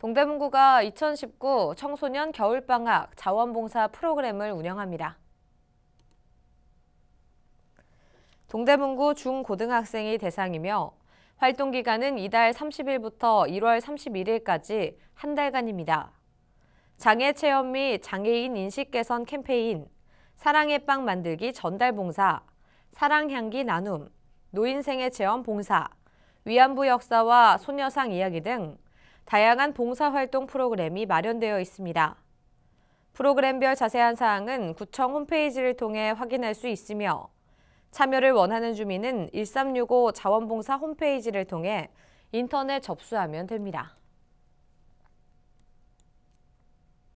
동대문구가 2019 청소년 겨울방학 자원봉사 프로그램을 운영합니다. 동대문구 중고등학생이 대상이며 활동 기간은 이달 30일부터 1월 31일까지 한 달간입니다. 장애 체험 및 장애인 인식 개선 캠페인, 사랑의 빵 만들기 전달 봉사, 사랑 향기 나눔, 노인생애 체험 봉사, 위안부 역사와 소녀상 이야기 등 다양한 봉사활동 프로그램이 마련되어 있습니다. 프로그램별 자세한 사항은 구청 홈페이지를 통해 확인할 수 있으며 참여를 원하는 주민은 1365 자원봉사 홈페이지를 통해 인터넷 접수하면 됩니다.